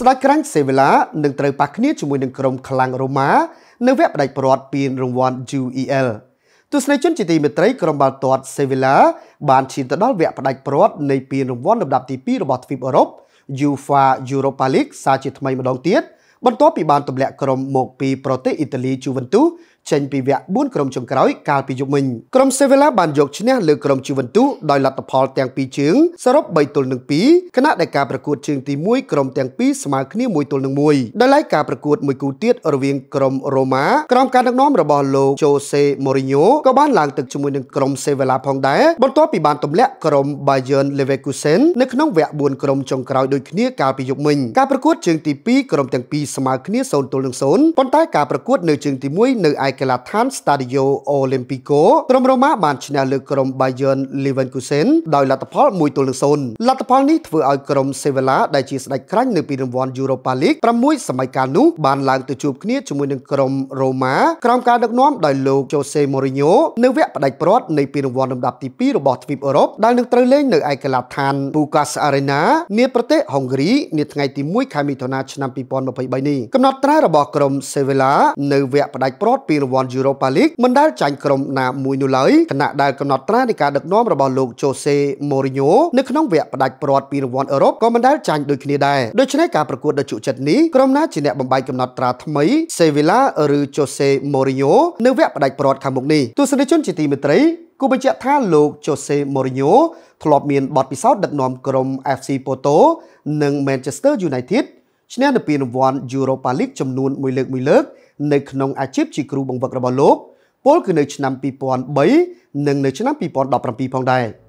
ស្ដេចក្រាញ់សេវីឡានឹងត្រូវប៉ះគ្នាជាមួយនឹងក្រុមខ្លាំងរូម៉ានៅវគ្គផ្ដាច់ព្រាត់ពានរង្វាន់ UEL ទស្សនិកជនជាទីមេត្រីក្រុមបាល់ទាត់សេវីឡាបានឈានទៅដល់វគ្គផ្ដាច់ព្រាត់នៃពានរង្វាន់លំដាប់ទី2របស់ទ្វីបអឺរ៉ុប UEFA Europa League សារជាថ្មីម្ដងទៀតបន្ទាប់ពីបានទម្លាក់ក្រុមមកពីប្រទេសអ៊ីតាលី Juventus ចេញពីវគ្គ4ក្រុមចុងក្រោយកាលពីយប់មិញក្រុមសេវីឡាបានយកឈ្នះលើក្រុមជីវិនទូដោយលទ្ធផលទាំងពីរជើងសរុប3ទល់នឹង2ខណៈដែលការប្រកួតជើងទី1ក្រុមទាំងពីរស្មើគ្នា1ទល់នឹង1ដោយឡែកការប្រកួតមួយគូទៀតរវាងក្រុមរ៉ូម៉ាក្រុមការដឹកនាំរបស់លោកជូសេម៉ូរីញ៉ូក៏បានឡើងទឹកជាមួយនឹងក្រុមសេវីឡាផងដែរបន្ទាប់ពីបានទម្លាក់ក្រុម Bayern Leverkusen នៅក្នុងវគ្គ4ក្រុមចុងក្រោយដូចគ្នាកាលពីយប់មិញការប្រកួតជើងទី2ក្រុមទាំងពីរស្មើគ្នា0ទល់នឹង0ប៉ុន្តែការប្រកួតនៅជើងទី1នៅឯកីឡដ្ឋាន Stadio Olimpico ក្រុមរ៉ូម៉ាបានឈ្នះលើក្រុម Bayern Leverkusen ដោយលទ្ធផល1-0លទ្ធផលនេះធ្វើឲ្យក្រុម Sevilla ដែលជាស្ដេចក្រាញ់នៅពីរង្វាន់ Europa League 6សម័យកាលនោះបានឡើងទៅជួបគ្នាជាមួយនឹងក្រុមរ៉ូម៉ាក្រោមការដឹកនាំដោយលោក Jose Mourinho នៅវគ្គផ្ដាច់ព្រាត់នៃពីរង្វាន់លំដាប់ទី2របស់ទ្វីបអឺរ៉ុបដែលនឹងត្រូវលេងនៅឯកីឡដ្ឋាន Bukas Arena នាប្រទេសហុងគ្រីនាថ្ងៃទី1ខែមិថុនាឆ្នាំ2023នេះកំណត់ត្រារបស់ក្រុម Sevilla នៅវគ្គផ្ដាច់ព្រាត់ពីររង្វាន់ Europa League មិនដែលចាញ់ក្រុមណាមួយនោះឡើយខណៈដែលកំណត់ត្រានៃការដឹកនាំរបស់លោក Jose Mourinho នៅក្នុងវគ្គផ្ដាច់ព្រាត់ពីរង្វាន់អឺរ៉ុបក៏មិនដែលចាញ់ដូចគ្នាដែរដូច្នេះការប្រកួតដ៏ជក់ចិត្តនេះក្រុមណាជាអ្នកបំបីកំណត់ត្រាថ្មី Sevilla ឬ Jose Mourinho នៅវគ្គផ្ដាច់ព្រាត់ខាងមុខនេះទស្សនិកជនជាទីមេត្រីគូបញ្ជាក់ថាលោក Jose Mourinho ធ្លាប់មានបទពិសោធន៍ដឹកនាំក្រុម FC Porto និង Manchester United ឈ្នះនៅពានរង្វាន់ Europa League ចំនួន1លើក1លើកនៅក្នុងអាជីពជាគ្រូបង្វឹករបស់លោកពលគឺនៅឆ្នាំ2003និងនៅឆ្នាំ2017ផងដែរ។